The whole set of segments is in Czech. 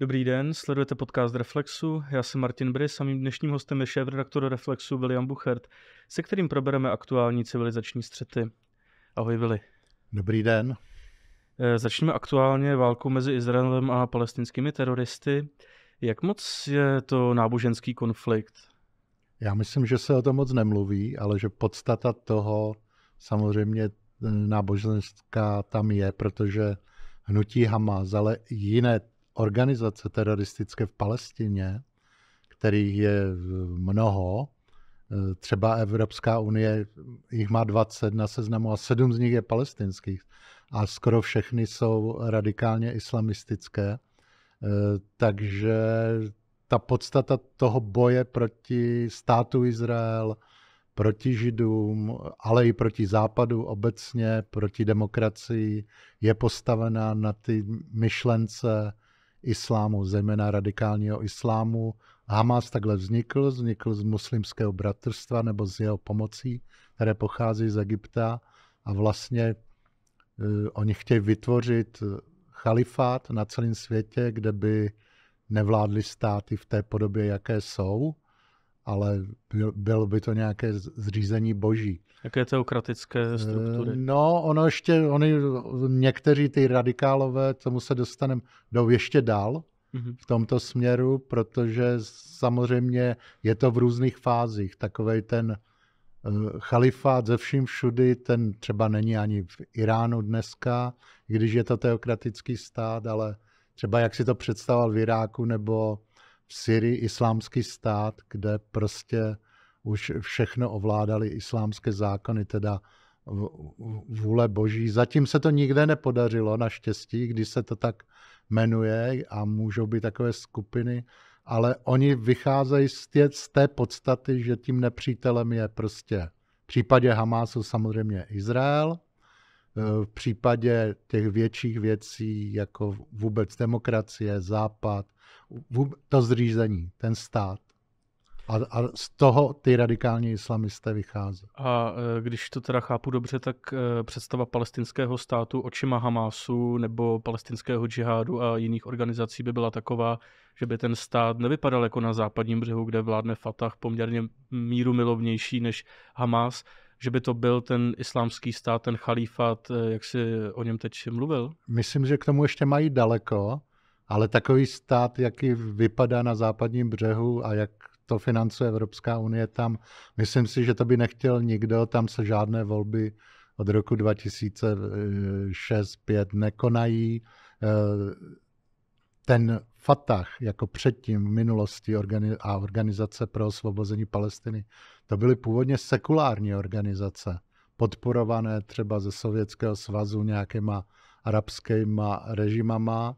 Dobrý den, sledujete podcast Reflexu, já jsem Martin Brys a mým dnešním hostem je šéf-redaktor Reflexu William Buchert, se kterým probereme aktuální civilizační střety. Ahoj Vili. Dobrý den. Eh, začneme aktuálně válku mezi Izraelem a palestinskými teroristy. Jak moc je to náboženský konflikt? Já myslím, že se o tom moc nemluví, ale že podstata toho samozřejmě eh, náboženská tam je, protože hnutí Hamas, ale jiné organizace teroristické v Palestině, kterých je eh, mnoho, eh, třeba Evropská unie, jich má 20 na seznamu a sedm z nich je palestinských a skoro všechny jsou radikálně islamistické. Eh, takže ta podstata toho boje proti státu Izrael, proti židům, ale i proti západu obecně, proti demokracii, je postavená na ty myšlence islámu, zejména radikálního islámu. Hamas takhle vznikl, vznikl z muslimského bratrstva nebo z jeho pomocí, které pochází z Egypta a vlastně uh, oni chtějí vytvořit chalifát na celém světě, kde by nevládly státy v té podobě, jaké jsou, ale bylo by to nějaké zřízení boží. Jaké teokratické struktury? Eh, no, ono ještě, oni, někteří ty radikálové, tomu se dostaneme, jdou ještě dál mm-hmm. v tomto směru, protože samozřejmě je to v různých fázích. Takový ten eh, chalifát ze vším všudy, ten třeba není ani v Iránu dneska, když je to teokratický stát, ale třeba jak si to představoval v Iráku nebo v Syrii islámský stát, kde prostě už všechno ovládali islámské zákony, teda vůle boží. Zatím se to nikde nepodařilo, naštěstí, když se to tak jmenuje a můžou být takové skupiny, ale oni vycházejí z té, z té podstaty, že tím nepřítelem je prostě v případě Hamásu samozřejmě Izrael, e, v případě těch větších věcí, jako vůbec demokracie, Západ, to zřízení, ten stát. A, a z toho ty radikální islamisté vychází. A e, když to teda chápu dobře, tak e, představa palestinského státu očima Hamásu nebo palestinského džihádu a jiných organizací by byla taková, že by ten stát nevypadal jako na západním břehu, kde vládne Fatah poměrně míru milovnější než Hamás, že by to byl ten islámský stát, ten chalífat, e, jak si o něm teď mluvil? Myslím, že k tomu ještě mají daleko, ale takový stát, jaký vypadá na západním břehu a jak to financuje Evropská unie tam, myslím si, že to by nechtěl nikdo, tam se žádné volby od roku 2006-2005 nekonají. Eh, ten Fatah jako předtím v minulosti a organizace pro osvobození Palestiny, to byly původně sekulární organizace, podporované třeba ze Sovětského svazu nějakýma arabskýma režimama,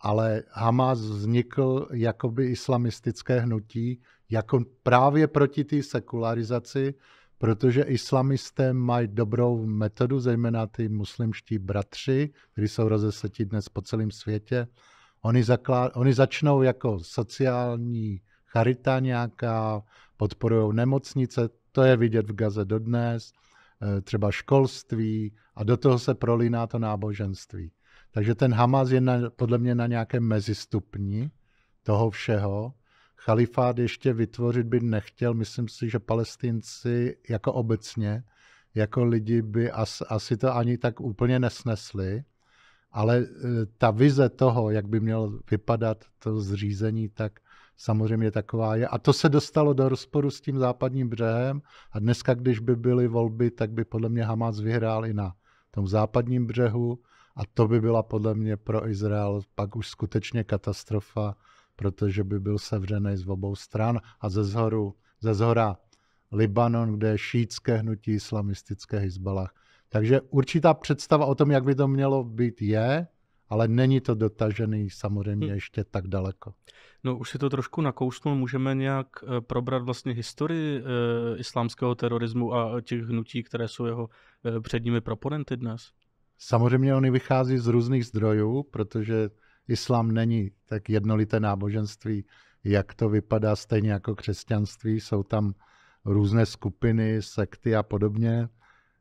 ale Hamas vznikl jakoby islamistické hnutí, jako právě proti té sekularizaci, protože islamisté mají dobrou metodu, zejména ty muslimští bratři, kteří jsou rozesetí dnes po celém světě. Oni, zaklá, oni začnou jako sociální charita nějaká, podporují nemocnice, to je vidět v Gaze dodnes, eh, třeba školství a do toho se prolíná to náboženství. Takže ten Hamas je na, podle mě na nějakém mezistupni toho všeho. Chalifát ještě vytvořit by nechtěl. Myslím si, že palestinci jako obecně, jako lidi by as, asi to ani tak úplně nesnesli. Ale e, ta vize toho, jak by mělo vypadat to zřízení, tak samozřejmě taková je. A to se dostalo do rozporu s tím západním břehem a dneska, když by byly volby, tak by podle mě Hamas vyhrál i na tom západním břehu a to by byla podle mě pro Izrael pak už skutečně katastrofa, protože by byl sevřený z obou stran a ze zhoru, ze zhora Libanon, kde je šítské hnutí islamistické Hezbalah. Takže určitá představa o tom, jak by to mělo být, je, ale není to dotažený samozřejmě hmm. ještě tak daleko. No už si to trošku nakousnul, můžeme nějak eh, probrat vlastně historii e, islámského terorismu a těch hnutí, které jsou jeho e, předními proponenty dnes? Samozřejmě oni vychází z různých zdrojů, protože islám není tak jednolité náboženství, jak to vypadá stejně jako křesťanství. Jsou tam různé skupiny, sekty a podobně.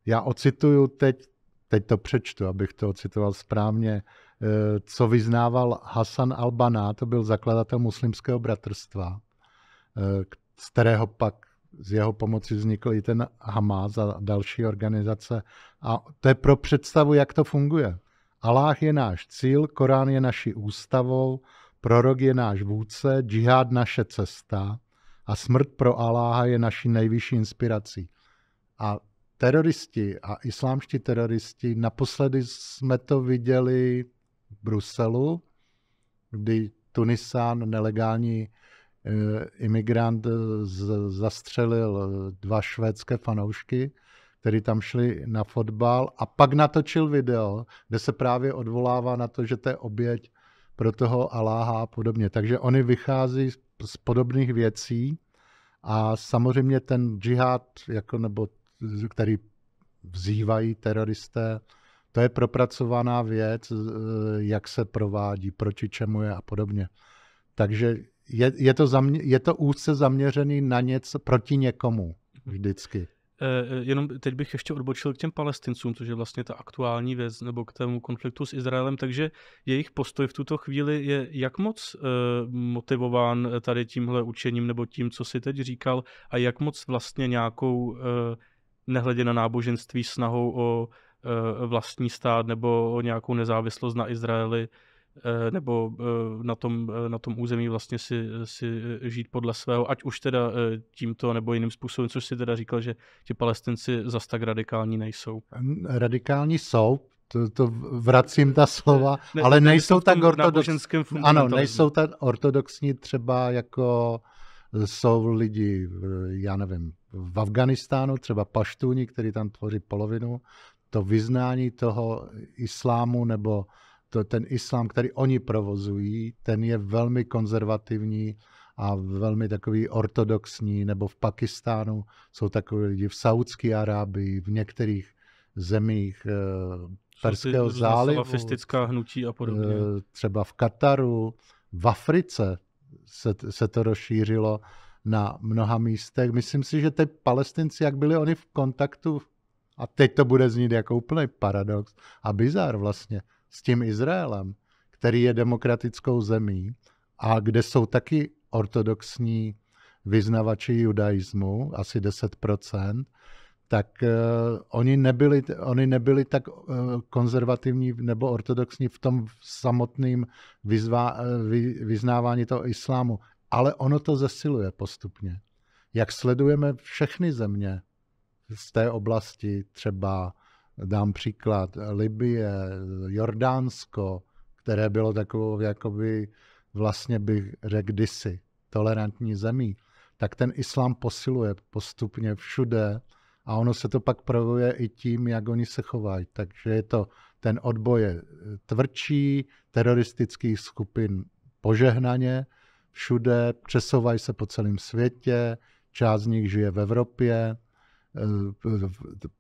Já ocituju teď, teď to přečtu, abych to ocitoval správně, e, co vyznával Hasan al bana to byl zakladatel muslimského bratrstva, e, z kterého pak z jeho pomoci vznikl i ten Hamas a další organizace. A to je pro představu, jak to funguje. Aláh je náš cíl, Korán je naší ústavou, prorok je náš vůdce, džihad naše cesta a smrt pro Aláha je naší nejvyšší inspirací. A teroristi a islámští teroristi, naposledy jsme to viděli v Bruselu, kdy Tunisán, nelegální Eh, imigrant eh, zastřelil eh, dva švédské fanoušky, který tam šli na fotbal a pak natočil video, kde se právě odvolává na to, že to je oběť pro toho Aláha a podobně. Takže oni vychází z, z podobných věcí a samozřejmě ten džihad, jako, nebo, který vzývají teroristé, to je propracovaná věc, jak se provádí, proti čemu je a podobně. Takže je, je, to zamě, je to úzce zaměřený na něco proti někomu vždycky. E, jenom teď bych ještě odbočil k těm palestincům, což je vlastně ta aktuální věc, nebo k tomu konfliktu s Izraelem, takže jejich postoj v tuto chvíli je jak moc e, motivován tady tímhle učením nebo tím, co si teď říkal a jak moc vlastně nějakou, e, nehledě na náboženství, snahou o vlastní stát nebo o nějakou nezávislost na Izraeli Eh, nebo eh, na tom, eh, na tom území vlastně si, si žít podle svého, ať už teda tímto nebo jiným způsobem, což si teda říkal, že ti palestinci zas tak radikální nejsou. Radikální jsou, to, to vracím ta slova, ne, ale ne, nejsou tak ortodoxní. Ano, nejsou tak ortodoxní třeba jako jsou lidi, já nevím, v Afganistánu, třeba paštůni, který tam tvoří polovinu, to vyznání toho islámu nebo to, ten islám, který oni provozují, ten je velmi konzervativní a velmi takový ortodoxní, nebo v Pakistánu jsou takové lidi, v Saudské Arábii, v některých zemích eh, Perského zálivu. Salafistická hnutí a podobně. Eh, třeba v Kataru, v Africe se, se to rozšířilo na mnoha místech. Myslím si, že ty palestinci, jak byli oni v kontaktu, a teď to bude znít jako úplný paradox a bizar vlastně, s tím Izraelem, který je demokratickou zemí a kde jsou taky ortodoxní vyznavači judaismu, asi 10%, tak uh, oni, nebyli, oni nebyli tak uh, konzervativní nebo ortodoxní v tom samotném eh, vy, vyznávání toho islámu. Ale ono to zesiluje postupně. Jak sledujeme všechny země z té oblasti, třeba dám příklad, Libie, Jordánsko, které bylo takovou jakoby vlastně bych řekl kdysi tolerantní zemí, tak ten islám posiluje postupně všude a ono se to pak projevuje i tím, jak oni se chovají. Takže je to ten odboj je tvrdší, teroristických skupin požehnaně, všude, přesouvají se po celém světě, část z nich žije v Evropě, Eh,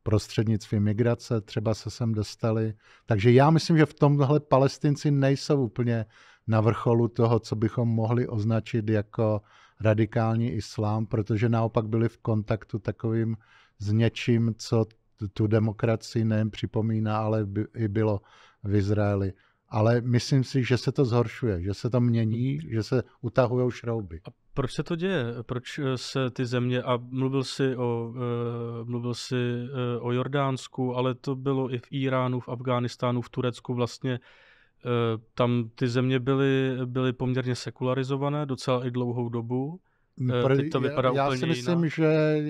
prostřednictvím migrace, třeba se sem dostali. Takže já myslím, že v tomhle palestinci nejsou úplně na vrcholu toho, co bychom mohli označit jako radikální islám, protože naopak byli v kontaktu takovým s něčím, co tu demokracii nejen připomíná, ale by, i bylo v Izraeli. Ale myslím si, že se to zhoršuje, že se to mění, hmm. že se utahují šrouby. A proč se to děje? Proč eh, se ty země, a mluvil si o, eh, mluvil si eh, o Jordánsku, ale to bylo i v Iránu, v Afghánistánu, v Turecku vlastně, tam ty země byly, byly poměrně sekularizované docela i dlouhou dobu. No teď to vypadá já, úplně já si myslím, jiná. že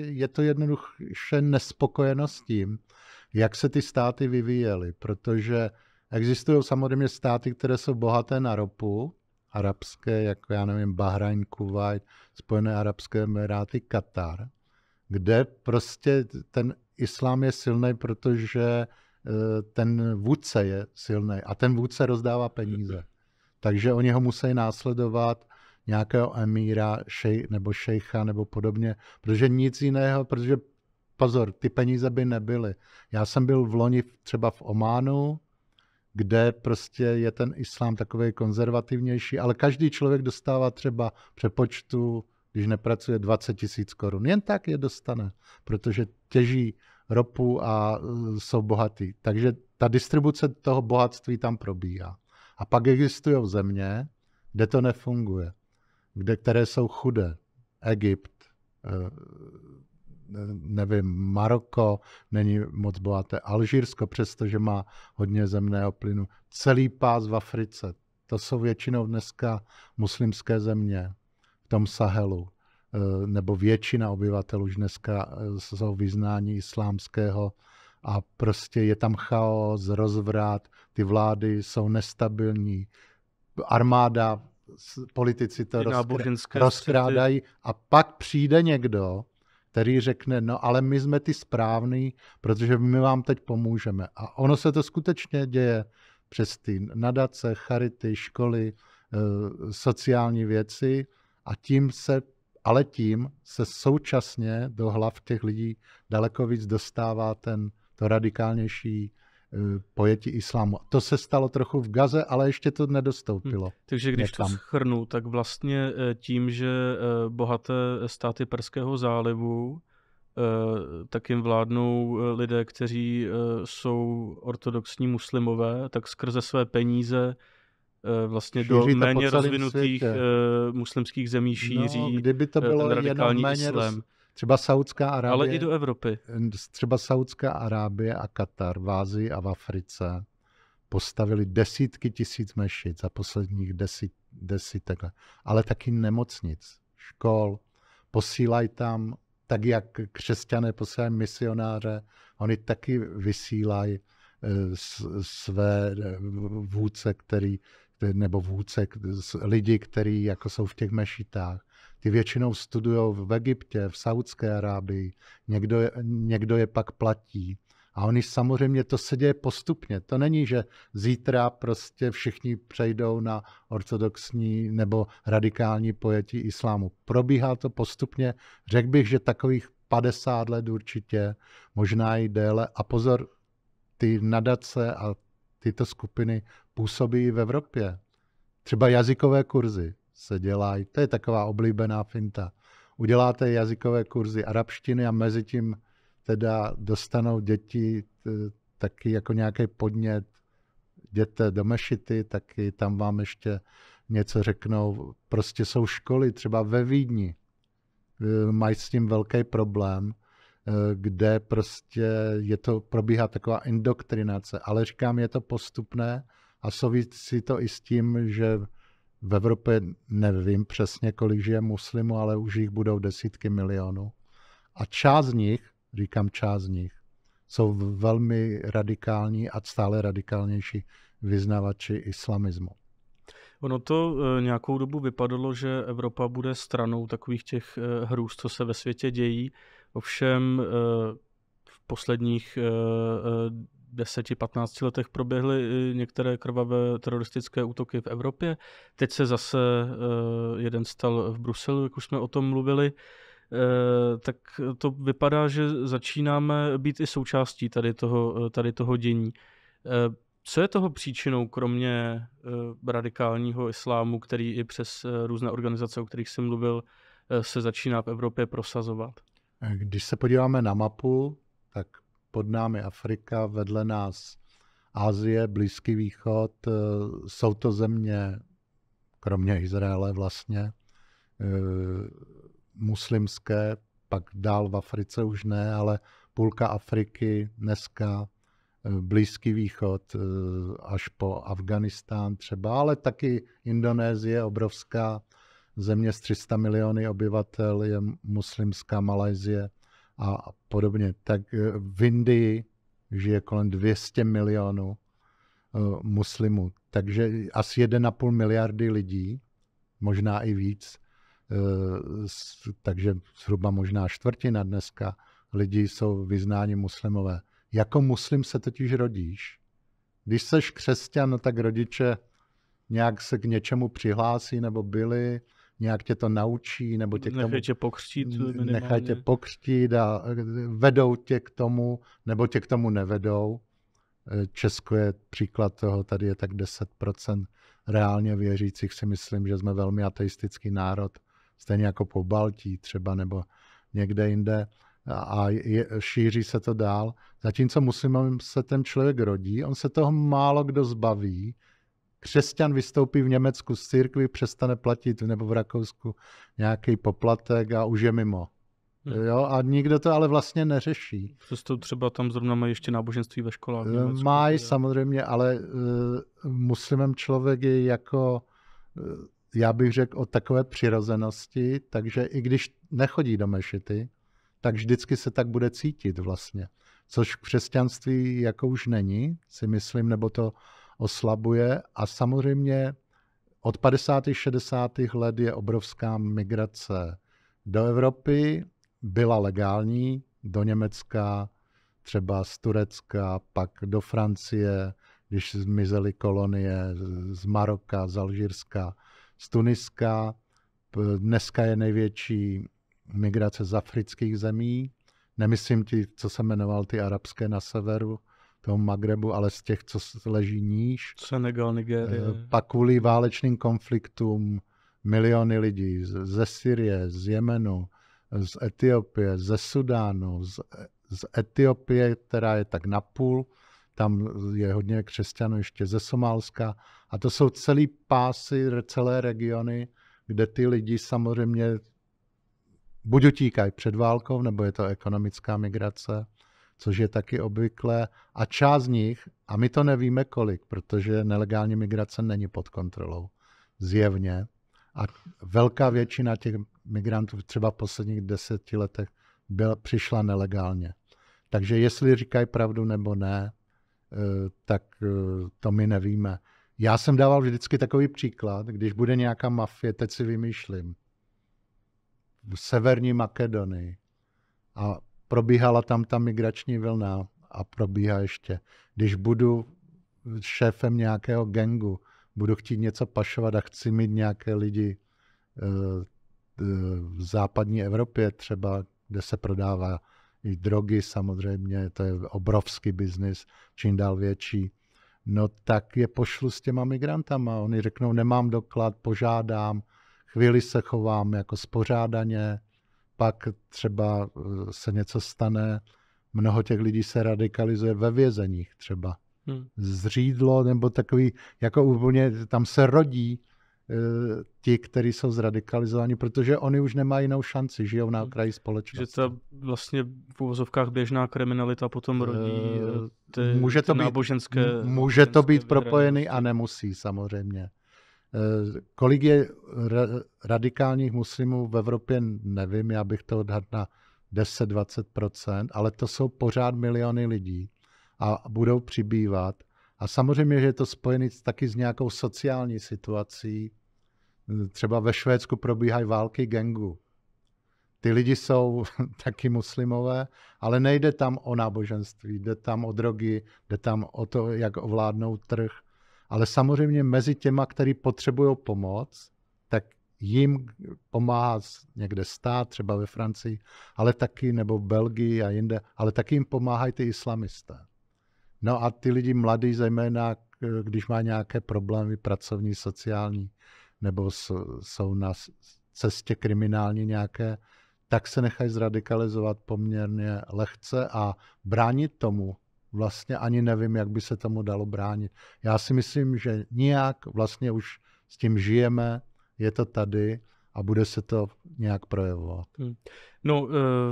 je to jednoduše nespokojenost s tím, jak se ty státy vyvíjely, protože existují samozřejmě státy, které jsou bohaté na ropu, arabské, jako já nevím, Bahrajn, Kuwait, Spojené arabské emiráty, Katar, kde prostě ten islám je silný, protože eh, ten vůdce je silný a ten vůdce rozdává peníze. Takže oni ho musí následovat nějakého emíra šej, nebo šejcha nebo podobně, protože nic jiného, protože pozor, ty peníze by nebyly. Já jsem byl v loni třeba v Ománu, kde prostě je ten islám takový konzervativnější, ale každý člověk dostává třeba přepočtu, když nepracuje 20 tisíc korun. Jen tak je dostane, protože těží ropu a e, jsou bohatý. Takže ta distribuce toho bohatství tam probíhá. A pak existují země, kde to nefunguje, kde, které jsou chudé. Egypt, e, nevím, Maroko není moc bohaté, Alžírsko, přestože má hodně zemného plynu, celý pás v Africe, to jsou většinou dneska muslimské země v tom Sahelu, eh, nebo většina obyvatel už dneska eh, jsou vyznání islámského a prostě je tam chaos, rozvrat, ty vlády jsou nestabilní, armáda, politici to rozkrádají a pak přijde někdo, který řekne, no ale my jsme ty správný, protože my vám teď pomůžeme. A ono se to skutečně děje přes ty nadace, charity, školy, eh, sociální věci a tím se, ale tím se současně do hlav těch lidí daleko víc dostává ten, to radikálnější Eh, pojetí islámu. To se stalo trochu v Gaze, ale ještě to nedostoupilo. Hmm. Takže když někam. to schrnu, tak vlastně eh, tím, že eh, bohaté státy Perského zálivu, tak jim vládnou lidé, kteří jsou ortodoxní muslimové, tak skrze své peníze vlastně do méně rozvinutých světě. muslimských zemí no, šíří no, kdyby to bylo ten radikální jenom méně islám. Roz Třeba Saudská Arábie. Ale i do Evropy. Třeba Saudská Arábie a Katar v Ázii a v Africe postavili desítky tisíc mešit za posledních desít, desítek let, ale taky nemocnic, škol. Posílají tam, tak jak křesťané posílají misionáře, oni taky vysílají e, své e, vůdce, který, nebo vůdce, lidi, kteří jako jsou v těch mešitách. Ty většinou studují v Egyptě, v Saudské Arábii, někdo je, někdo je pak platí. A oni samozřejmě to se děje postupně. To není, že zítra prostě všichni přejdou na ortodoxní nebo radikální pojetí islámu. Probíhá to postupně. Řekl bych, že takových 50 let určitě, možná i déle. A pozor, ty nadace a tyto skupiny působí i v Evropě. Třeba jazykové kurzy se dělají. To je taková oblíbená finta. Uděláte jazykové kurzy arabštiny a mezi tím teda dostanou děti taky jako nějaký podnět. Jděte do mešity, taky tam vám ještě něco řeknou. Prostě jsou školy, třeba ve Vídni, e, mají s tím velký problém, e, kde prostě je to, probíhá taková indoktrinace. Ale říkám, je to postupné a souvisí to i s tím, že v Evropě nevím přesně, kolik žije muslimů, ale už jich budou desítky milionů. A část z nich, říkám část z nich, jsou velmi radikální a stále radikálnější vyznavači islamismu. Ono to eh, nějakou dobu vypadalo, že Evropa bude stranou takových těch eh, hrůz, co se ve světě dějí. Ovšem eh, v posledních 10-15 letech proběhly některé krvavé teroristické útoky v Evropě. Teď se zase eh, jeden stal v Bruselu, jak už jsme o tom mluvili. Eh, tak to vypadá, že začínáme být i součástí tady toho, eh, tady toho dění. Co je toho příčinou, kromě radikálního islámu, který i přes různé organizace, o kterých jsem mluvil, se začíná v Evropě prosazovat? Když se podíváme na mapu, tak pod námi Afrika, vedle nás Asie, Blízký východ. Eh, jsou to země, kromě Izraele vlastně, eh, muslimské, pak dál v Africe už ne, ale půlka Afriky dneska, eh, Blízký východ až po Afganistán třeba, ale taky Indonésie, obrovská země s 300 miliony obyvatel, je muslimská Malajzie a podobně, tak eh, v Indii žije kolem 200 milionů eh, muslimů. Takže asi 1,5 miliardy lidí, možná i víc, eh, takže zhruba možná čtvrtina dneska lidí jsou vyznání muslimové. Jako muslim se totiž rodíš. Když seš křesťan, no tak rodiče nějak se k něčemu přihlásí nebo byli, nějak tě to naučí, nebo tě k tomu... Nechají tě pokřtít. Nechají tě pokřtít a eh, vedou tě k tomu, nebo tě k tomu nevedou. Eh, Česko je příklad toho, tady je tak 10% reálně věřících, si myslím, že jsme velmi ateistický národ, stejně jako po Baltí třeba, nebo někde jinde a je, šíří se to dál. Zatímco muslimem se ten člověk rodí, on se toho málo kdo zbaví, křesťan vystoupí v Německu z církvy, přestane platit, nebo v Rakousku nějaký poplatek a už je mimo. Hm. Jo, a nikdo to ale vlastně neřeší. Přesto třeba tam zrovna mají ještě náboženství ve školách. Eh, mají samozřejmě, ale uh, muslimem člověk je jako, uh, já bych řekl, o takové přirozenosti, takže i když nechodí do mešity, tak vždycky se tak bude cítit vlastně. Což v křesťanství jako už není, si myslím, nebo to oslabuje a samozřejmě od 50. 60. let je obrovská migrace do Evropy, byla legální, do Německa, třeba z Turecka, pak do Francie, když zmizely kolonie z Maroka, z Alžírska, z Tuniska. Dneska je největší migrace z afrických zemí. Nemyslím ti, co se jmenoval ty arabské na severu, toho Magrebu, ale z těch, co leží níž. Senegal, Nigérie. Eh, pak kvůli válečným konfliktům miliony lidí ze Syrie, z Jemenu, z Etiopie, ze Sudánu, z, z Etiopie, která je tak napůl, tam je hodně křesťanů ještě ze Somálska. A to jsou celý pásy, celé regiony, kde ty lidi samozřejmě buď utíkají před válkou, nebo je to ekonomická migrace, což je taky obvykle, a část z nich, a my to nevíme kolik, protože nelegální migrace není pod kontrolou, zjevně, a velká většina těch migrantů třeba v posledních deseti letech byl, přišla nelegálně. Takže jestli říkají pravdu nebo ne, eh, tak eh, to my nevíme. Já jsem dával vždycky takový příklad, když bude nějaká mafie, teď si vymýšlím, v severní Makedonii a probíhala tam ta migrační vlna a probíhá ještě. Když budu šéfem nějakého gengu, budu chtít něco pašovat a chci mít nějaké lidi eh, eh, v západní Evropě třeba, kde se prodává i drogy samozřejmě, to je obrovský biznis, čím dál větší, no tak je pošlu s těma migrantama. Oni řeknou, nemám doklad, požádám, chvíli se chovám jako spořádaně, pak třeba eh, se něco stane, mnoho těch lidí se radikalizuje ve vězeních třeba. Hmm. Zřídlo nebo takový, jako úplně tam se rodí e, ti, kteří jsou zradikalizováni, protože oni už nemají jinou šanci, žijou na okraji hmm. společnosti. Že to vlastně v uvozovkách běžná kriminalita potom eh, rodí ty, může to ty být, náboženské... Může náboženské to být propojený a nemusí samozřejmě. Eh, kolik je radikálních muslimů v Evropě, nevím, já bych to odhadl na 10-20%, ale to jsou pořád miliony lidí a budou přibývat. A samozřejmě, že je to spojené taky s nějakou sociální situací. Eh, třeba ve Švédsku probíhají války gengu. Ty lidi jsou taky muslimové, ale nejde tam o náboženství, jde tam o drogy, jde tam o to, jak ovládnout trh ale samozřejmě mezi těma, kteří potřebují pomoc, tak jim pomáhá někde stát, třeba ve Francii, ale taky, nebo v Belgii a jinde, ale taky jim pomáhají ty islamisté. No a ty lidi mladí, zejména když má nějaké problémy pracovní, sociální, nebo jsou na cestě kriminální nějaké, tak se nechají zradikalizovat poměrně lehce a bránit tomu vlastně ani nevím, jak by se tomu dalo bránit. Já si myslím, že nijak vlastně už s tím žijeme, je to tady a bude se to nějak projevovat. Hmm. No, eh,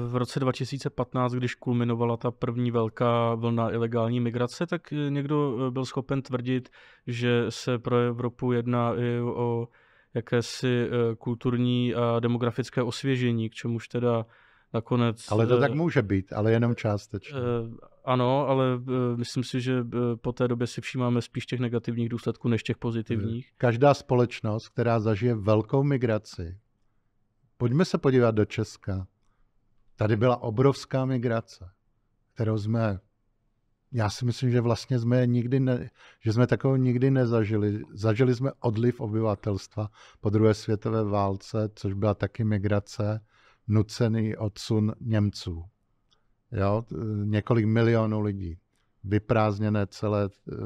v roce 2015, když kulminovala ta první velká vlna ilegální migrace, tak eh, někdo eh, byl schopen tvrdit, že se pro Evropu jedná i o jakési kulturní a demografické osvěžení, k čemuž teda nakonec... Ale to eh, tak může být, ale jenom částečně. Eh, ano, ale eh, myslím si, že po té době si všímáme spíš těch negativních důsledků než těch pozitivních. Každá společnost, která zažije velkou migraci, pojďme se podívat do Česka. Tady byla obrovská migrace, kterou jsme já si myslím, že vlastně jsme nikdy ne, že jsme takovou nikdy nezažili. Zažili jsme odliv obyvatelstva po druhé světové válce, což byla taky migrace nucený odsun Němců. Jo? E, několik milionů lidí. Vyprázdněné celé, e,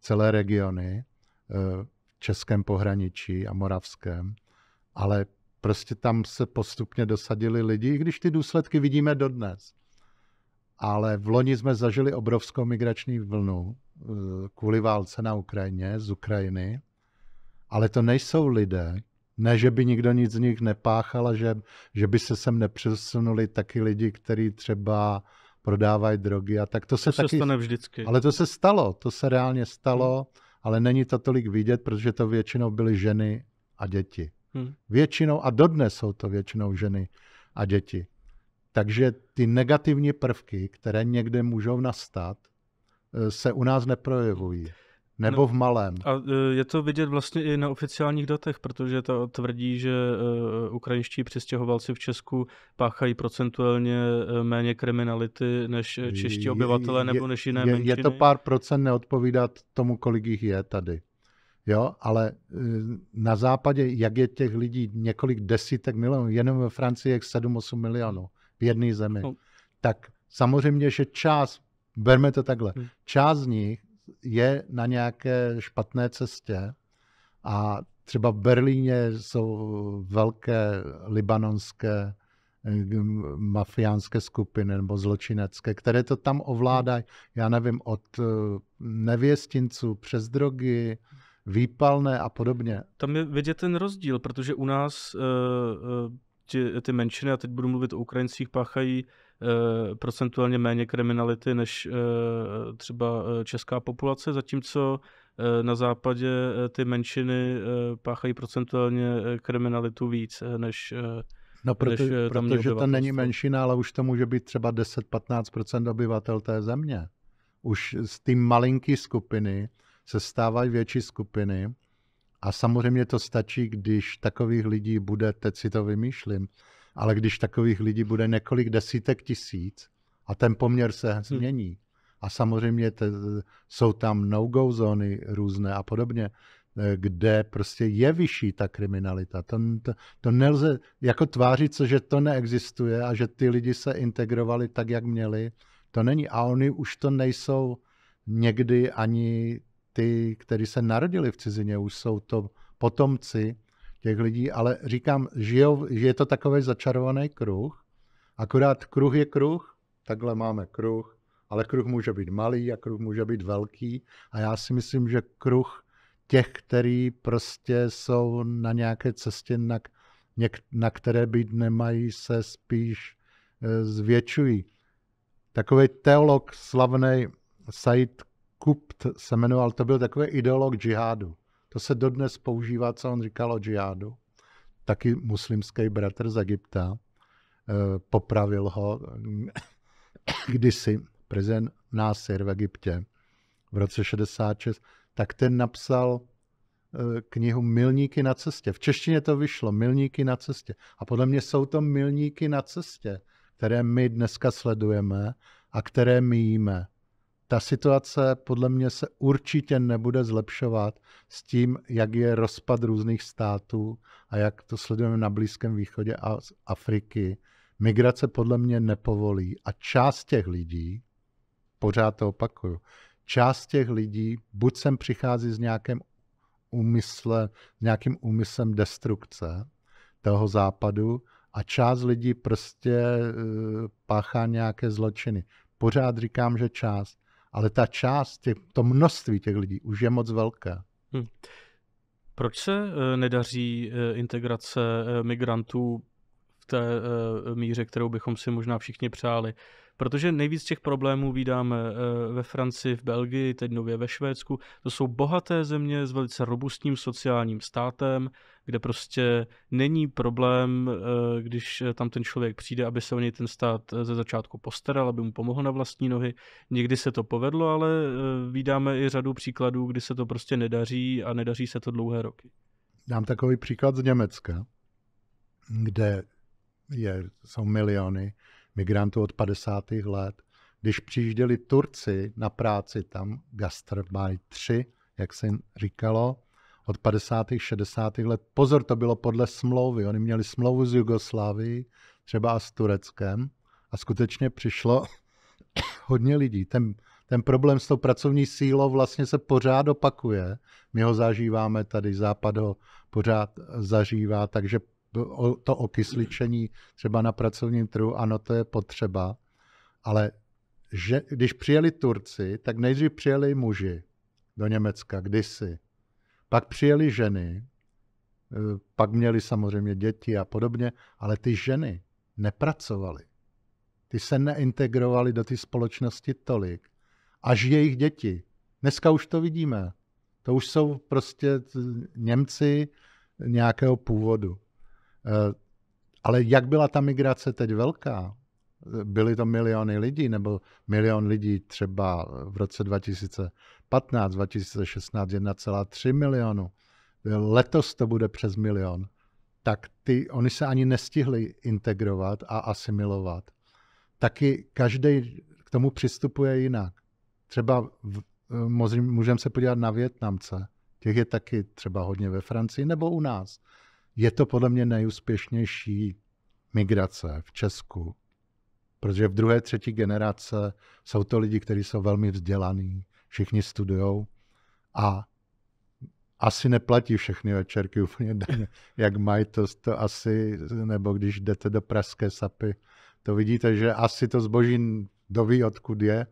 celé regiony e, v českém pohraničí a moravském. Ale prostě tam se postupně dosadili lidi, i když ty důsledky vidíme dodnes. Ale v loni jsme zažili obrovskou migrační vlnu kvůli válce na Ukrajině, z Ukrajiny. Ale to nejsou lidé, ne, že by nikdo nic z nich nepáchal že, že by se sem nepřesunuli taky lidi, kteří třeba prodávají drogy a tak to se, to se taky... stane vždycky. Ale to se stalo, to se reálně stalo, hmm. ale není to tolik vidět, protože to většinou byly ženy a děti. Hmm. Většinou, a dodnes jsou to většinou ženy a děti. Takže ty negativní prvky, které někde můžou nastat, eh, se u nás neprojevují. Nebo no, v malém. A e, je to vidět vlastně i na oficiálních datech, protože to tvrdí, že e, ukrajinští přistěhovalci v Česku páchají procentuálně e, méně kriminality než čeští obyvatele nebo než jiné menšiny. Je, je to pár procent neodpovídat tomu, kolik jich je tady. Jo, ale na západě, jak je těch lidí několik desítek milionů, jenom ve Francii je 7-8 milionů v jedné zemi, no. tak samozřejmě, že část, berme to takhle, hmm. část z nich je na nějaké špatné cestě a třeba v Berlíně jsou velké libanonské eh, mafiánské skupiny nebo zločinecké, které to tam ovládají, já nevím, od eh, nevěstinců přes drogy, výpalné a podobně. Tam je vidět ten rozdíl, protože u nás uh, eh, uh, ty, ty menšiny, a teď budu mluvit o Ukrajincích, páchají uh, Eh, procentuálně méně kriminality než eh, třeba eh, česká populace, zatímco na západě ty menšiny páchají procentuálně kriminalitu víc než No, proto, než tamní protože to není menšina, ale už to může být třeba 10-15 obyvatel té země. Už z té malinký skupiny se stávají větší skupiny a samozřejmě to stačí, když takových lidí bude, teď si to vymýšlím, ale když takových lidí bude několik desítek tisíc a ten poměr se hmm. změní, a samozřejmě te, jsou tam no-go zóny různé a podobně, eh, kde prostě je vyšší ta kriminalita. To, to, to nelze jako tvářit se, že to neexistuje a že ty lidi se integrovali tak, jak měli. To není. A oni už to nejsou někdy ani ty, kteří se narodili v cizině, už jsou to potomci těch lidí, ale říkám, žijou, že je to takový začarovaný kruh, akorát kruh je kruh, takhle máme kruh, ale kruh může být malý a kruh může být velký a já si myslím, že kruh těch, který prostě jsou na nějaké cestě, na, na které být nemají, se spíš eh, zvětšují. Takový teolog slavný Said Kupt se jmenoval, to byl takový ideolog džihádu. To se dodnes používá, co on říkal o džihádu. Taky muslimský bratr z Egypta eh, popravil ho eh, kdysi prezident Násir v Egyptě v roce 66, tak ten napsal eh, knihu Milníky na cestě. V češtině to vyšlo, Milníky na cestě. A podle mě jsou to milníky na cestě, které my dneska sledujeme a které míjíme ta situace podle mě se určitě nebude zlepšovat s tím, jak je rozpad různých států a jak to sledujeme na Blízkém východě a z Afriky. Migrace podle mě nepovolí a část těch lidí, pořád to opakuju, část těch lidí buď sem přichází s nějakým úmyslem, s nějakým úmyslem destrukce toho západu a část lidí prostě eh, páchá nějaké zločiny. Pořád říkám, že část ale ta část, to množství těch lidí už je moc velké. Hmm. Proč se eh, nedaří eh, integrace eh, migrantů v té míře, kterou bychom si možná všichni přáli? Protože nejvíc těch problémů vydáme eh, ve Francii, v Belgii, teď nově ve Švédsku. To jsou bohaté země s velice robustním sociálním státem, kde prostě není problém, eh, když eh, tam ten člověk přijde, aby se o něj ten stát ze začátku postaral, aby mu pomohl na vlastní nohy. Někdy se to povedlo, ale vydáme i řadu příkladů, kdy se to prostě nedaří a nedaří se to dlouhé roky. Dám takový příklad z Německa, kde je, jsou miliony migrantů od 50. let. Když přijížděli Turci na práci tam, 3, jak se jim říkalo, od 50. 60. let. Pozor, to bylo podle smlouvy. Oni měli smlouvu s Jugoslávií, třeba a s Tureckem a skutečně přišlo hodně lidí. Ten, ten problém s tou pracovní sílou vlastně se pořád opakuje. My ho zažíváme tady, Západ ho pořád zažívá, takže to okysličení třeba na pracovním trhu, ano, to je potřeba, ale že, když přijeli Turci, tak nejdřív přijeli muži do Německa, kdysi. Pak přijeli ženy, eh, pak měli samozřejmě děti a podobně, ale ty ženy nepracovaly. Ty se neintegrovaly do ty společnosti tolik, až jejich děti. Dneska už to vidíme. To už jsou prostě Němci nějakého původu. Eh, ale jak byla ta migrace teď velká? Byly to miliony lidí, nebo milion lidí třeba v roce 2015, 2016 1,3 milionu. Letos to bude přes milion. Tak ty, oni se ani nestihli integrovat a asimilovat. Taky každý k tomu přistupuje jinak. Třeba eh, můžeme se podívat na Větnamce. Těch je taky třeba hodně ve Francii nebo u nás je to podle mě nejúspěšnější migrace v Česku. Protože v druhé, třetí generace jsou to lidi, kteří jsou velmi vzdělaní, všichni studují a asi neplatí všechny večerky úplně daně, jak mají to, to asi, nebo když jdete do pražské sapy, to vidíte, že asi to zboží doví, odkud je,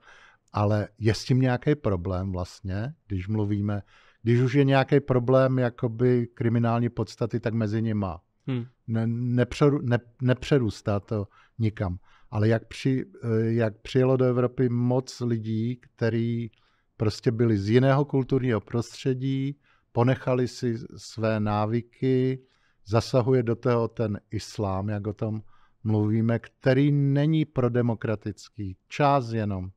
ale je s tím nějaký problém vlastně, když mluvíme když už je nějaký problém jakoby kriminální podstaty, tak mezi nima. Hmm. Ne, nepřeru, ne, nepřerůstá to nikam. Ale jak, při, eh, jak přijelo do Evropy moc lidí, kteří prostě byli z jiného kulturního prostředí, ponechali si své návyky, zasahuje do toho ten islám, jak o tom mluvíme, který není prodemokratický. Část jenom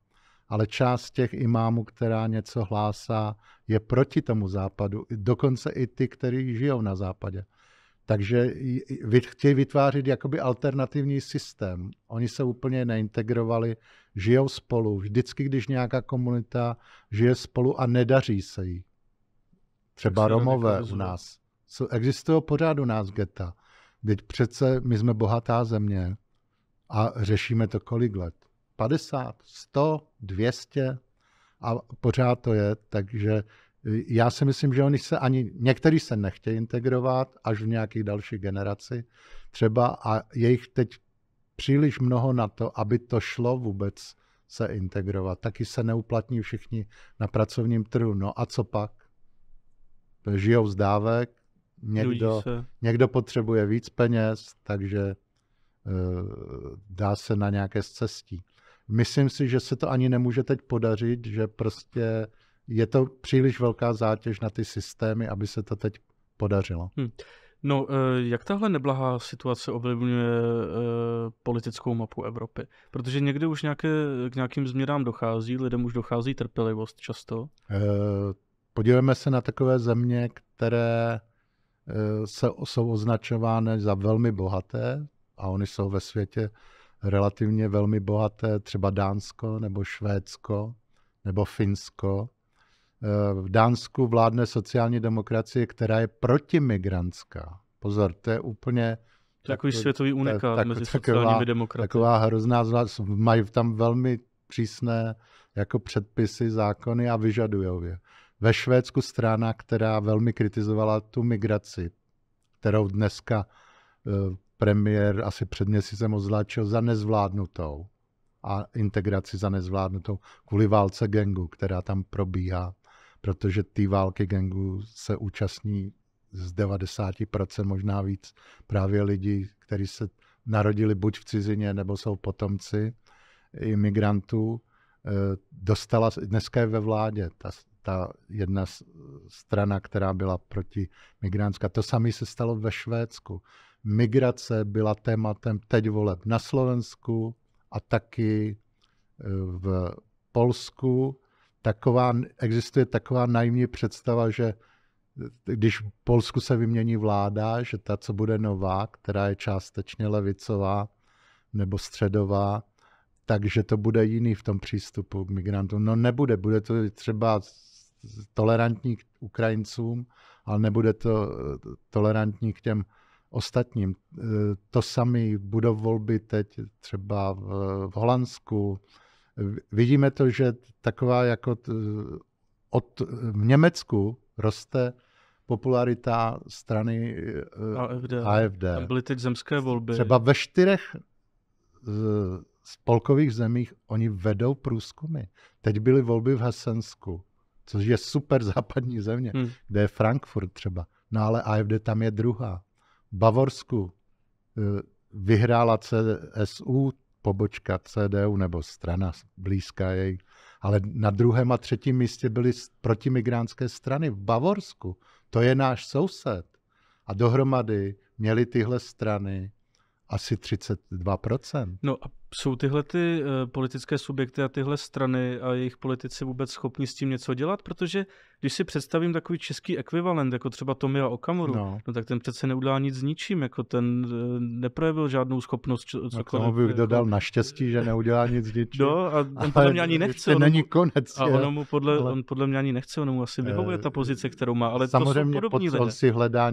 ale část těch imámů, která něco hlásá, je proti tomu západu. Dokonce i ty, kteří žijou na západě. Takže chtějí vytvářet jakoby alternativní systém. Oni se úplně neintegrovali, žijou spolu. Vždycky, když nějaká komunita žije spolu a nedaří se jí. Třeba Romové u nás. Existují pořád u nás geta. Teď přece my jsme bohatá země a řešíme to kolik let. 50, 100, 200 a pořád to je, takže eh, já si myslím, že oni se ani, někteří se nechtějí integrovat až v nějaké další generaci třeba a je jich teď příliš mnoho na to, aby to šlo vůbec se integrovat. Taky se neuplatní všichni na pracovním trhu. No a co pak? Žijou z dávek, někdo, někdo potřebuje víc peněz, takže uh, dá se na nějaké cestí myslím si, že se to ani nemůže teď podařit, že prostě je to příliš velká zátěž na ty systémy, aby se to teď podařilo. Hmm. No, eh, jak tahle neblahá situace ovlivňuje eh, politickou mapu Evropy? Protože někdy už nějaké, k nějakým změnám dochází, lidem už dochází trpělivost často. Eh, podívejme se na takové země, které se, jsou označovány za velmi bohaté a oni jsou ve světě relativně velmi bohaté, třeba Dánsko nebo Švédsko nebo Finsko. Eh, v Dánsku vládne sociální demokracie, která je protimigrantská. Pozor, to je úplně... Takový světový unikát tak, mezi taková, sociálními demokraty. Taková hrozná zvlášť. Mají tam velmi přísné jako předpisy, zákony a vyžadují je. Ve Švédsku strana, která velmi kritizovala tu migraci, kterou dneska eh, premiér asi před měsícem označil za nezvládnutou a integraci za nezvládnutou kvůli válce gengu, která tam probíhá, protože ty války gengu se účastní z 90% možná víc právě lidi, kteří se narodili buď v cizině, nebo jsou potomci imigrantů. Eh, dostala, dneska je ve vládě ta, ta jedna strana, která byla proti migrantská. To samé se stalo ve Švédsku migrace byla tématem teď voleb na Slovensku a taky eh, v Polsku. Taková, existuje taková naivní představa, že eh, když v Polsku se vymění vláda, že ta, co bude nová, která je částečně levicová nebo středová, takže to bude jiný v tom přístupu k migrantům. No nebude, bude to třeba tolerantní k Ukrajincům, ale nebude to eh, tolerantní k těm ostatním. E, to samé budou volby teď třeba v, v Holandsku. Vidíme to, že taková jako t, od, v Německu roste popularita strany e, AFD. AFD. Tam byly teď zemské volby. Třeba ve čtyřech e, spolkových zemích oni vedou průzkumy. Teď byly volby v Hesensku, což je super západní země, hmm. kde je Frankfurt třeba. No ale AFD tam je druhá. Bavorsku eh, vyhrála CSU, pobočka CDU nebo strana blízká jej, ale na druhém a třetím místě byly protimigránské strany v Bavorsku. To je náš soused. A dohromady měli tyhle strany asi 32%. No a jsou tyhle ty eh, politické subjekty a tyhle strany a jejich politici vůbec schopni s tím něco dělat? Protože když si představím takový český ekvivalent, jako třeba Tomia Okamuru, no. no tak ten přece neudělá nic s ničím, jako ten eh, neprojevil žádnou schopnost. Co, no, tomu bych jako... dodal naštěstí, že neudělá nic s ničím. No a on podle mě ani nechce. On není konec. A ono mu podle, ale... on podle mě ani nechce, on mu asi eh, vyhovuje ta pozice, kterou má, ale Samozřejmě to jsou podobní pod, on si hledá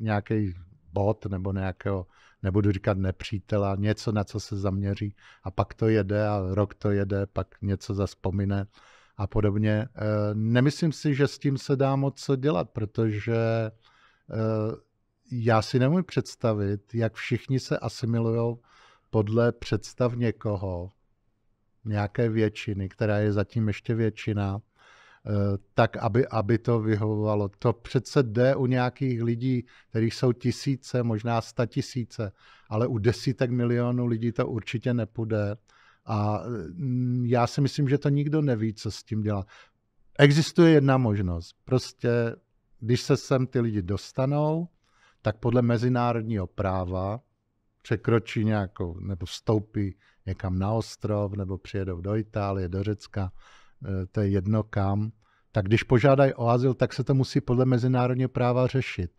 nějaký bod nebo nějakého nebudu říkat nepřítela, něco, na co se zaměří a pak to jede a rok to jede, pak něco zaspomíne a podobně. Eh, nemyslím si, že s tím se dá moc co dělat, protože eh, já si nemůžu představit, jak všichni se asimilují podle představ někoho, nějaké většiny, která je zatím ještě většina, Eh, tak, aby, aby to vyhovovalo. To přece jde u nějakých lidí, kterých jsou tisíce, možná sta tisíce, ale u desítek milionů lidí to určitě nepůjde. A mm, já si myslím, že to nikdo neví, co s tím dělá. Existuje jedna možnost. Prostě, když se sem ty lidi dostanou, tak podle mezinárodního práva překročí nějakou, nebo vstoupí někam na ostrov, nebo přijedou do Itálie, do Řecka, Eh, to je jedno kam, tak když požádají o azyl, tak se to musí podle mezinárodního práva řešit.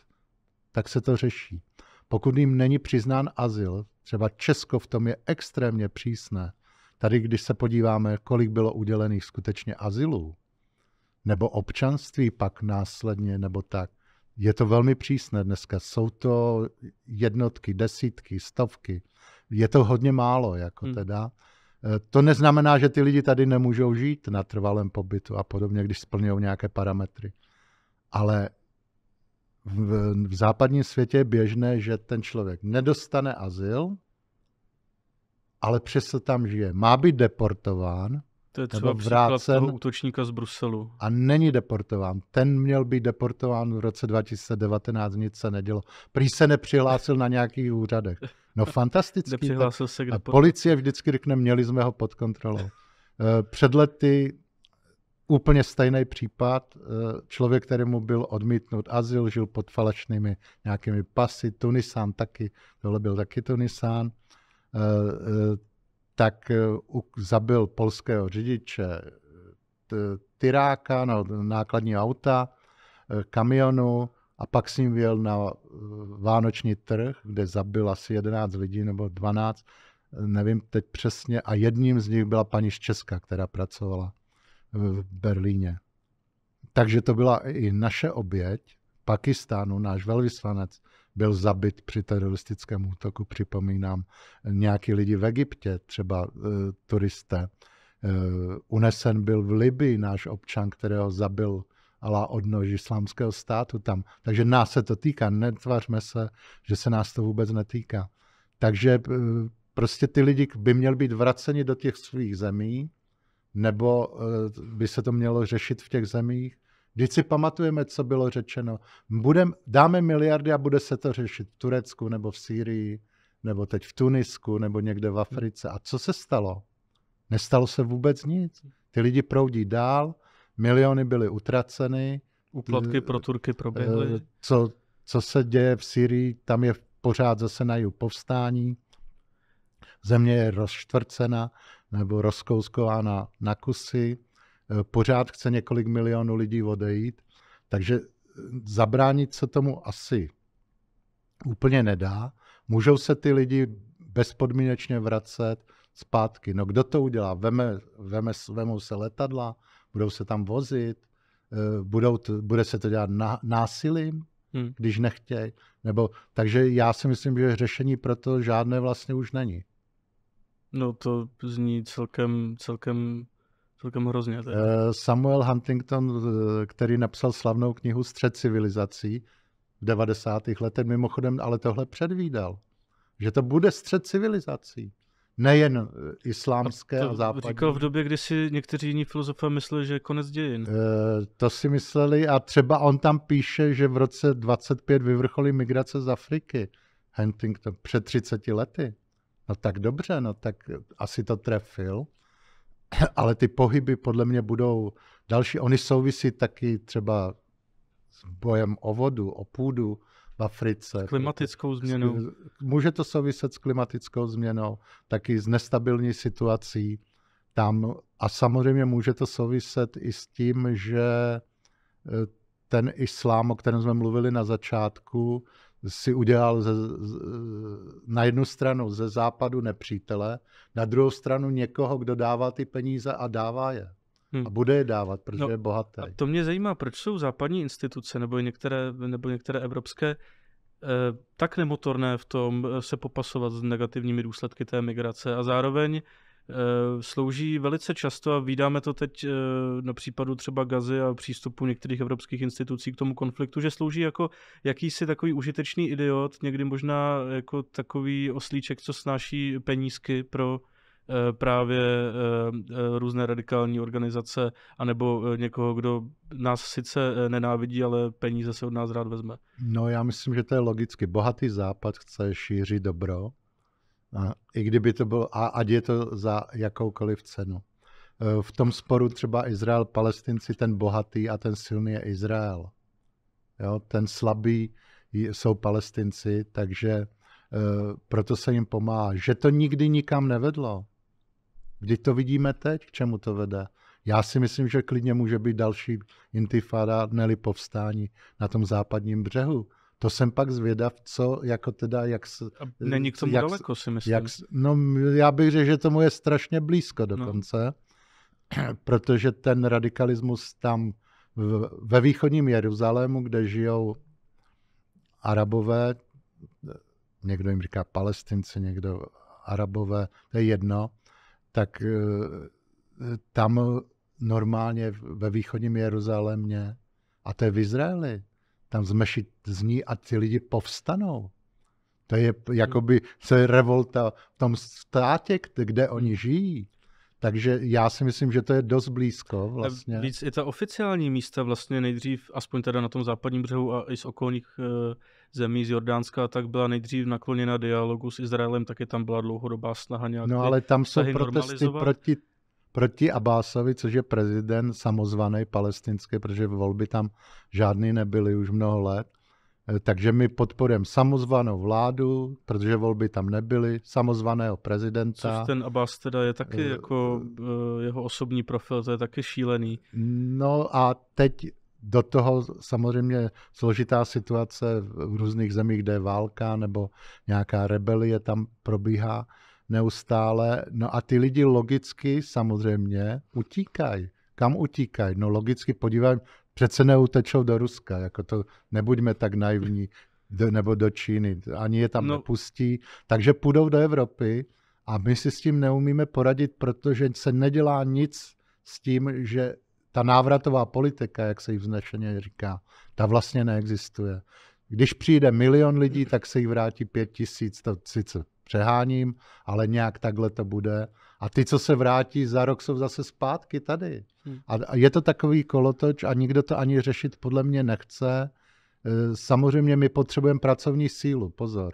Tak se to řeší. Pokud jim není přiznán azyl, třeba Česko v tom je extrémně přísné. Tady, když se podíváme, kolik bylo udělených skutečně azylů, nebo občanství pak následně, nebo tak, je to velmi přísné dneska. Jsou to jednotky, desítky, stovky. Je to hodně málo, jako hmm. teda. To neznamená, že ty lidi tady nemůžou žít na trvalém pobytu a podobně, když splňují nějaké parametry. Ale v, v západním světě je běžné, že ten člověk nedostane azyl, ale přesto tam žije. Má být deportován, to je třeba příklad toho útočníka z Bruselu. A není deportován. Ten měl být deportován v roce 2019, nic se nedělo. Prý se nepřihlásil na nějakých úřadech. No fantastický. nepřihlásil se k Policie vždycky řekne, měli jsme ho pod kontrolou. Eh, před lety úplně stejný případ. Eh, člověk, kterému byl odmítnut azyl, žil pod falešnými nějakými pasy. Tunisán taky, tohle byl taky Tunisán eh, tak eh, zabil polského řidiče, tyráka, no, nákladní auta, eh, kamionu a pak s ním vyjel na eh, vánoční trh, kde zabil asi 11 lidí nebo 12, nevím teď přesně, a jedním z nich byla paní Česka, která pracovala v Berlíně. Takže to byla i naše oběť, Pakistánu, náš velvyslanec byl zabit při teroristickém útoku, připomínám, nějaký lidi v Egyptě, třeba e, turisté. E, unesen byl v Libii náš občan, kterého zabil ala odnož islámského státu tam. Takže nás se to týká, netvářme se, že se nás to vůbec netýká. Takže eh, prostě ty lidi by měli být vraceni do těch svých zemí, nebo by se to mělo řešit v těch zemích, Vždyť si pamatujeme, co bylo řečeno. Budem, dáme miliardy a bude se to řešit v Turecku nebo v Sýrii, nebo teď v Tunisku, nebo někde v Africe. A co se stalo? Nestalo se vůbec nic. Ty lidi proudí dál, miliony byly utraceny. Úplatky pro Turky proběhly. Eh, co, co se děje v Sýrii, tam je pořád zase na povstání. Země je rozštvrcena nebo rozkouskována na kusy. Eh, pořád chce několik milionů lidí odejít, takže eh, zabránit se tomu asi úplně nedá. Můžou se ty lidi bezpodmínečně vracet zpátky. No kdo to udělá? Veme, veme, vemou se letadla, budou se tam vozit, eh, budou to, bude se to dělat na, násilím, hmm. když nechtějí. Nebo, takže já si myslím, že řešení pro to žádné vlastně už není. No to zní celkem, celkem celkem hrozně. Tak. Eh, Samuel Huntington, eh, který napsal slavnou knihu Střed civilizací v 90. letech, mimochodem ale tohle předvídal, že to bude střed civilizací. Nejen eh, islámské a, to a západní. Říkal v době, kdy si někteří jiní filozofové mysleli, že je konec dějin. E, to si mysleli a třeba on tam píše, že v roce 25 vyvrcholí migrace z Afriky. Huntington před 30 lety. No tak dobře, no tak asi to trefil. ale ty pohyby podle mě budou další. Oni souvisí taky třeba s bojem o vodu, o půdu v Africe. S klimatickou změnou. Může to souviset s klimatickou změnou, taky s nestabilní situací tam. A samozřejmě může to souviset i s tím, že eh, ten islám, o kterém jsme mluvili na začátku, si udělal ze, na jednu stranu ze západu nepřítele, na druhou stranu někoho, kdo dává ty peníze a dává je. Hmm. A bude je dávat, protože no, je bohatý. A to mě zajímá, proč jsou západní instituce nebo některé, nebo některé evropské eh, tak nemotorné v tom eh, se popasovat s negativními důsledky té migrace a zároveň Eh, slouží velice často a vydáme to teď eh, na případu třeba Gazy a přístupu některých evropských institucí k tomu konfliktu, že slouží jako jakýsi takový užitečný idiot, někdy možná jako takový oslíček, co snáší penízky pro eh, právě různé radikální organizace, anebo někoho, kdo nás sice nenávidí, ale peníze se od nás rád vezme. No já myslím, že to je logicky. Bohatý západ chce šířit dobro a I kdyby to bylo, a ať je to za jakoukoliv cenu. E, v tom sporu třeba Izrael-Palestinci, ten bohatý a ten silný je Izrael. Jo, ten slabý jsou Palestinci, takže e, proto se jim pomáhá. Že to nikdy nikam nevedlo. Kdy to vidíme teď, k čemu to vede. Já si myslím, že klidně může být další intifada, neli povstání na tom západním břehu. To jsem pak zvědav, co, jako teda, jak... Není k tomu jak, daleko, si myslím. Jak, no, já bych řekl, že tomu je strašně blízko no. dokonce, no. protože ten radikalismus tam v, ve východním Jeruzalému, kde žijou arabové, někdo jim říká palestinci, někdo arabové, to je jedno, tak eh, tam normálně ve východním Jeruzalémě, a to je v Izraeli, tam zmešit zní a ty lidi povstanou. To je jakoby se revolta v tom státě, kde oni žijí. Takže já si myslím, že to je dost blízko vlastně. víc i ta oficiální místa vlastně nejdřív, aspoň teda na tom západním břehu a i z okolních eh, zemí z Jordánska, tak byla nejdřív nakloněna dialogu s Izraelem, taky tam byla dlouhodobá snaha nějak No ale tam jsou protesty proti proti Abásovi, což je prezident samozvaný palestinský, protože volby tam žádný nebyly už mnoho let. Eh, takže my podporujeme samozvanou vládu, protože volby tam nebyly, samozvaného prezidenta. Což ten Abbas teda je taky eh, jako eh, jeho osobní profil, to je taky šílený. No a teď do toho samozřejmě složitá situace v různých zemích, kde je válka nebo nějaká rebelie tam probíhá neustále. No a ty lidi logicky samozřejmě utíkají. Kam utíkají? No logicky podívám, přece neutečou do Ruska, jako to nebuďme tak naivní, do, nebo do Číny, ani je tam no. nepustí, takže půjdou do Evropy a my si s tím neumíme poradit, protože se nedělá nic s tím, že ta návratová politika, jak se jí vznešeně říká, ta vlastně neexistuje. Když přijde milion lidí, tak se jí vrátí pět tisíc, to sice přeháním, ale nějak takhle to bude. A ty, co se vrátí za rok, jsou zase zpátky tady. Hm. A je to takový kolotoč a nikdo to ani řešit podle mě nechce. E, samozřejmě my potřebujeme pracovní sílu, pozor.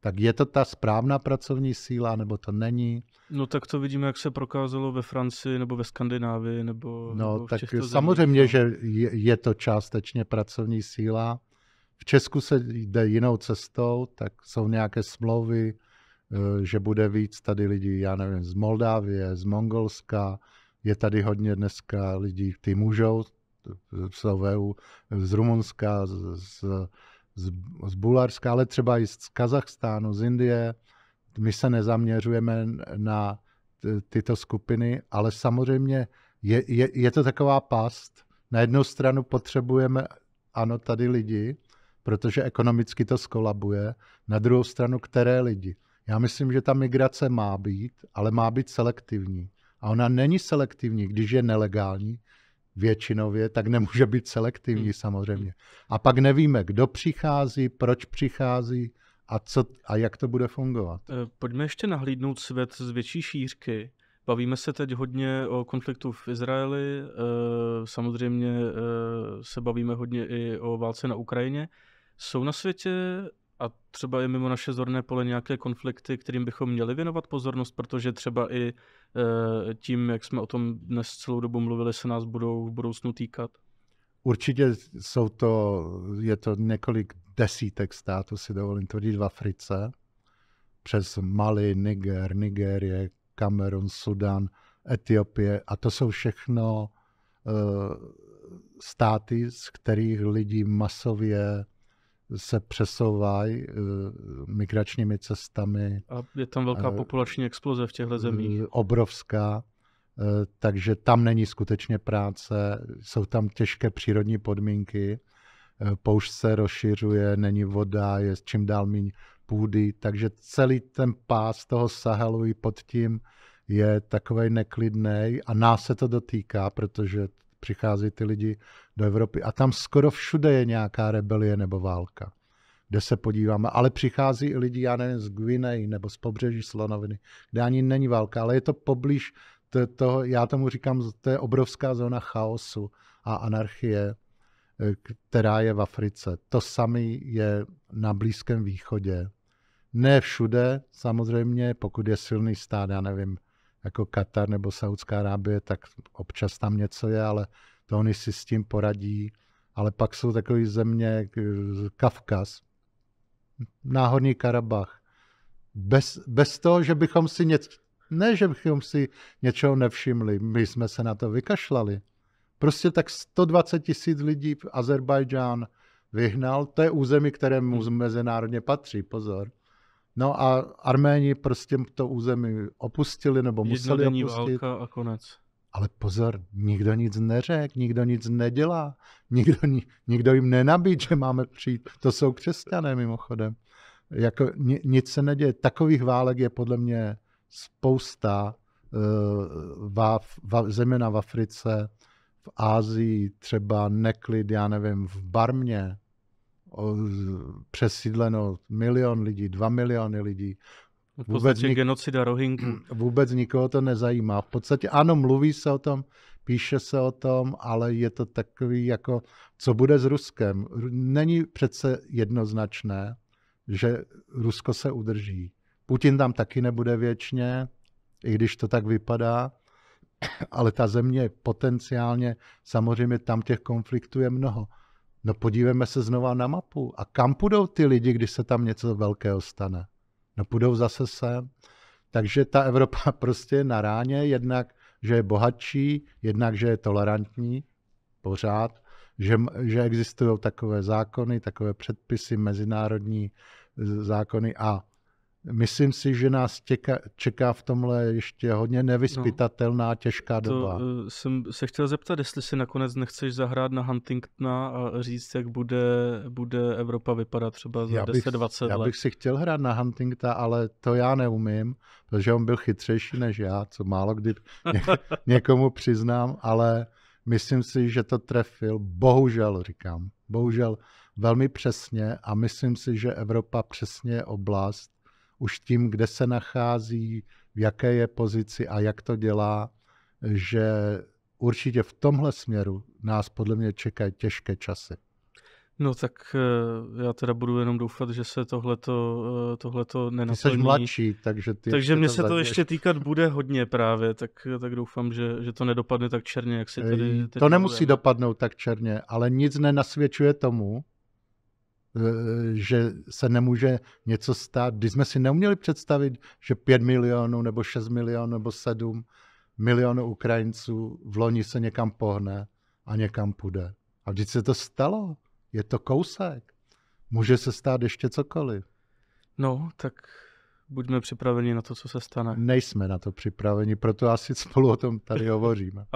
Tak je to ta správná pracovní síla, nebo to není? No tak to vidíme, jak se prokázalo ve Francii, nebo ve Skandinávii, nebo, no, nebo v tak zemích, samozřejmě, no. že je, je to částečně pracovní síla. V Česku se jde jinou cestou, tak jsou nějaké smlouvy, Eh, že bude víc tady lidí, já nevím, z Moldávie, z Mongolska, je tady hodně dneska lidí, ty mužou, eh, jsou EU, z Rumunska, z, z, z, Bulharska, ale třeba i z Kazachstánu, z Indie. My se nezaměřujeme na tyto skupiny, ale samozřejmě je, je, je to taková past. Na jednu stranu potřebujeme, ano, tady lidi, protože ekonomicky to skolabuje. Na druhou stranu, které lidi? Já myslím, že ta migrace má být, ale má být selektivní. A ona není selektivní, když je nelegální většinově, tak nemůže být selektivní hmm. samozřejmě. A pak nevíme, kdo přichází, proč přichází a, co, a jak to bude fungovat. Eh, pojďme ještě nahlídnout svět z větší šířky. Bavíme se teď hodně o konfliktu v Izraeli, eh, samozřejmě eh, se bavíme hodně i o válce na Ukrajině. Jsou na světě a třeba je mimo naše zorné pole nějaké konflikty, kterým bychom měli věnovat pozornost, protože třeba i e, tím, jak jsme o tom dnes celou dobu mluvili, se nás budou v budoucnu týkat. Určitě jsou to, je to několik desítek států, si dovolím tvrdit, v Africe, přes Mali, Niger, Nigérie, Kamerun, Sudan, Etiopie a to jsou všechno e, státy, z kterých lidi masově se přesouvají eh, migračními cestami. A je tam velká eh, populační exploze v těchto eh, zemích. Obrovská, takže tam není skutečně práce, jsou tam těžké přírodní podmínky, poušť se rozšiřuje, není voda, je čím dál méně půdy, takže celý ten pás toho Sahelu i pod tím je takový neklidný a nás se to dotýká, protože přicházejí ty lidi do Evropy. A tam skoro všude je nějaká rebelie nebo válka, kde se podíváme. Ale přichází i lidi, já nevím, z Gvinej nebo z pobřeží Slonoviny, kde ani není válka, ale je to poblíž to, to, já tomu říkám, to je obrovská zóna chaosu a anarchie, e, která je v Africe. To samé je na Blízkém východě. Ne všude, samozřejmě, pokud je silný stát, já nevím, jako Katar nebo Saudská Arábie, tak občas tam něco je, ale to oni si s tím poradí. Ale pak jsou takové země, eh, Kavkaz, Náhorní Karabach. Bez, bez toho, že bychom si něco, ne, že bychom si něčeho nevšimli, my jsme se na to vykašlali. Prostě tak 120 tisíc lidí v Azerbajdžán vyhnal, to je území, kterému hmm. mezinárodně patří, pozor. No a Arméni prostě to území opustili nebo museli opustit. a konec. Ale pozor, nikdo nic neřek, nikdo nic nedělá, nikdo, nikdo jim nenabít, že máme přijít. To jsou křesťané mimochodem. Jako, nic se neděje. Takových válek je podle mě spousta, eh, va, zejména v Africe, v Ázii, třeba neklid, já nevím, v Barmě, přesídleno milion lidí, dva miliony lidí. No v vůbec nik- genocida Rohingů. Vůbec nikoho to nezajímá. V podstatě ano, mluví se o tom, píše se o tom, ale je to takový jako, co bude s Ruskem. Není přece jednoznačné, že Rusko se udrží. Putin tam taky nebude věčně, i když to tak vypadá, ale ta země potenciálně, samozřejmě tam těch konfliktů je mnoho. No podívejme se znova na mapu. A kam půjdou ty lidi, když se tam něco velkého stane? No půjdou zase sem. Takže ta Evropa prostě je na ráně, jednak, že je bohatší, jednak, že je tolerantní, pořád, že, že existují takové zákony, takové předpisy, mezinárodní zákony a Myslím si, že nás těka, čeká v tomhle ještě hodně nevyspytatelná, no, těžká to doba. To eh, jsem se chtěl zeptat, jestli si nakonec nechceš zahrát na Huntingtona a říct, jak bude, bude Evropa vypadat třeba za 10-20 let. Já bych si chtěl hrát na Huntingtona, ale to já neumím, protože on byl chytřejší než já, co málo kdy ně, někomu přiznám, ale myslím si, že to trefil, bohužel říkám, bohužel velmi přesně a myslím si, že Evropa přesně je oblast, už tím, kde se nachází, v jaké je pozici a jak to dělá, že určitě v tomhle směru nás podle mě čekají těžké časy. No tak eh, já teda budu jenom doufat, že se tohleto, eh, tohleto nenaplní. Ty jsi mladší, takže ty Takže mě se to ještě týkat bude hodně právě, tak, eh, tak doufám, že, že to nedopadne tak černě, jak si tady... to nemusí dopadnout tak černě, ale nic nenasvědčuje tomu, Eh, že se nemůže něco stát, když jsme si neuměli představit, že 5 milionů nebo 6 milionů nebo 7 milionů Ukrajinců v loni se někam pohne a někam půjde. A vždyť se to stalo, je to kousek. Může se stát ještě cokoliv. No, tak buďme připraveni na to, co se stane. Nejsme na to připraveni, proto asi spolu o tom tady hovoříme.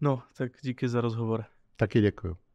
no, tak díky za rozhovor. Taky děkuji.